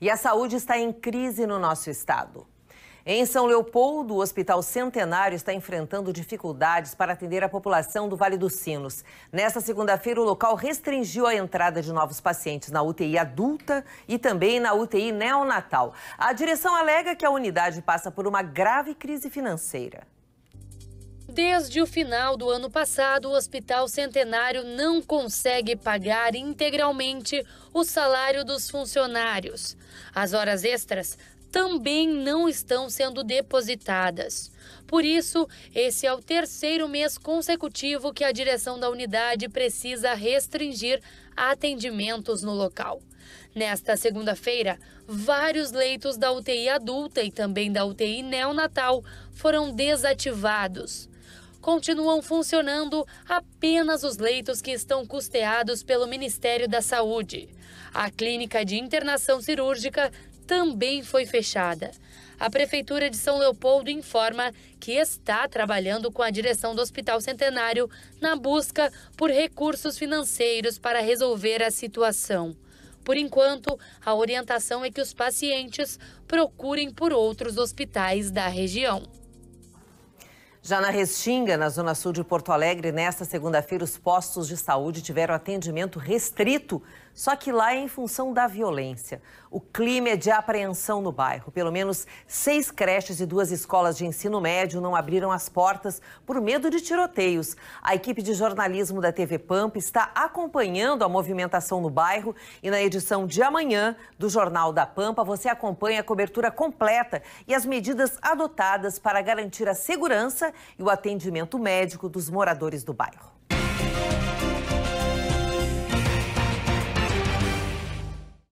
E a saúde está em crise no nosso estado. Em São Leopoldo, o Hospital Centenário está enfrentando dificuldades para atender a população do Vale dos Sinos. Nesta segunda-feira, o local restringiu a entrada de novos pacientes na UTI adulta e também na UTI neonatal. A direção alega que a unidade passa por uma grave crise financeira. Desde o final do ano passado, o Hospital Centenário não consegue pagar integralmente o salário dos funcionários. As horas extras também não estão sendo depositadas. Por isso, esse é o terceiro mês consecutivo que a direção da unidade precisa restringir atendimentos no local. Nesta segunda-feira, vários leitos da UTI adulta e também da UTI neonatal foram desativados continuam funcionando apenas os leitos que estão custeados pelo Ministério da Saúde. A clínica de internação cirúrgica também foi fechada. A Prefeitura de São Leopoldo informa que está trabalhando com a direção do Hospital Centenário na busca por recursos financeiros para resolver a situação. Por enquanto, a orientação é que os pacientes procurem por outros hospitais da região. Já na Restinga, na zona sul de Porto Alegre, nesta segunda-feira, os postos de saúde tiveram atendimento restrito, só que lá é em função da violência. O clima é de apreensão no bairro. Pelo menos seis creches e duas escolas de ensino médio não abriram as portas por medo de tiroteios. A equipe de jornalismo da TV Pampa está acompanhando a movimentação no bairro e na edição de amanhã do Jornal da Pampa você acompanha a cobertura completa e as medidas adotadas para garantir a segurança e o atendimento médico dos moradores do bairro.